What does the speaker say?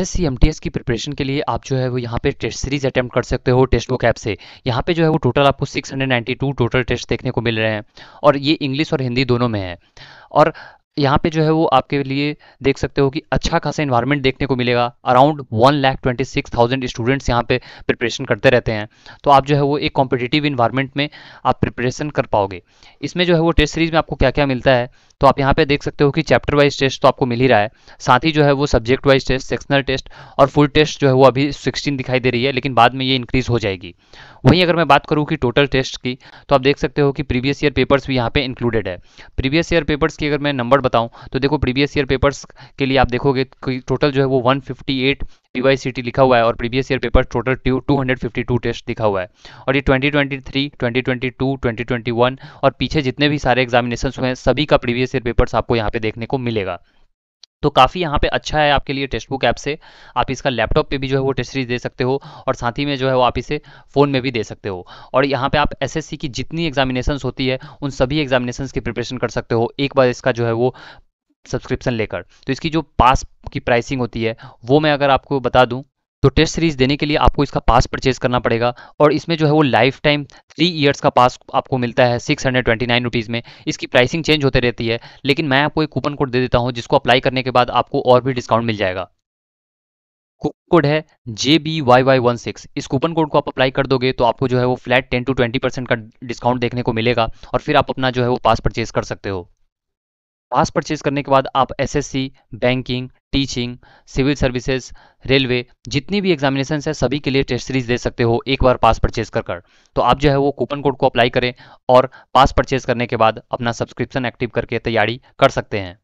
S S की preparation के लिए आप जो है वो यहाँ पे टेस्ट सीरीज अटैम्प्ट कर सकते हो टेस्ट बुक ऐप से यहाँ पे जो है वो टोटल आपको 692 टोटल टेस्ट देखने को मिल रहे हैं और ये इंग्लिश और हिंदी दोनों में है और यहाँ पे जो है वो आपके लिए देख सकते हो कि अच्छा खासा इन्वायरमेंट देखने को मिलेगा around one lakh twenty six thousand students यहाँ पे प्रिपरेशन करते रहते हैं तो आप जो है वो एक कॉम्पिटिटिव इन्वायरमेंट में आप प्रिपरेशन कर पाओगे इसमें जो है वो टेस्ट सीरीज में आपको क्या क्या मिलता है तो आप यहाँ पे देख सकते हो कि चैप्टर वाइज टेस्ट तो आपको मिल ही रहा है साथ ही जो है वो subject wise test sectional test और फुल टेस्ट जो है वो अभी सिक्सटीन दिखाई दे रही है लेकिन बाद में ये इंक्रीज़ हो जाएगी वहीं अगर मैं बात करूँ कि टोटल टेस्ट की तो आप देख सकते हो कि प्रीवियस ईयर पेपर्स भी यहाँ पे इंक्लूडेड है प्रीवियस ईयर पेपर्स की अगर मैं नंबर बताऊँ तो देखो प्रीवियस ईयर पेपर्स के लिए आप देखोगे कि टोटल जो है वो वन पी लिखा हुआ है और previous year paper total two hundred fifty two test लिखा हुआ है और ये twenty twenty three twenty twenty two twenty twenty one और पीछे जितने भी सारे एग्जामिनेशन हुए हैं सभी का प्रीवियस ईयर पेपर्स आपको यहाँ पे देखने को मिलेगा तो काफ़ी यहाँ पे अच्छा है आपके लिए टेक्स्ट बुक ऐप से आप इसका लैपटॉप पे भी जो है वो टेस्ट सीरीज दे सकते हो और साथ ही में जो है वो आप इसे फ़ोन में भी दे सकते हो और यहाँ पे आप एसएससी की जितनी एग्जामिनेशंस होती है उन सभी एग्जामिनेशंस की प्रिपरेशन कर सकते हो एक बार इसका जो है वो सब्सक्रिप्शन लेकर तो इसकी जो पास की प्राइसिंग होती है वो मैं अगर आपको बता दूं तो टेस्ट सीरीज़ देने के लिए आपको इसका पास परचेज करना पड़ेगा और इसमें जो है वो लाइफ टाइम थ्री ईयर्स का पास आपको मिलता है six hundred twenty nine rupees में इसकी प्राइसिंग चेंज होते रहती है लेकिन मैं आपको एक कूपन कोड दे देता हूँ जिसको अप्लाई करने के बाद आपको और भी डिस्काउंट मिल जाएगा कूपन कोड है J B Y Y one six इस कूपन कोड को आप अप्लाई कर दोगे तो आपको जो है वो flat ten to twenty percent का डिस्काउंट देखने को मिलेगा और फिर आप अपना जो है वो पास परचेज कर सकते हो पास परचेज करने के बाद आप SSC, banking teaching civil services railway जितनी भी एग्जामिनेशन है सभी के लिए टेस्ट सीरीज दे सकते हो एक बार पास परचेज कर कर तो आप जो है वो कूपन कोड को अप्लाई करें और पास परचेज करने के बाद अपना सब्सक्रिप्शन एक्टिव करके तैयारी कर सकते हैं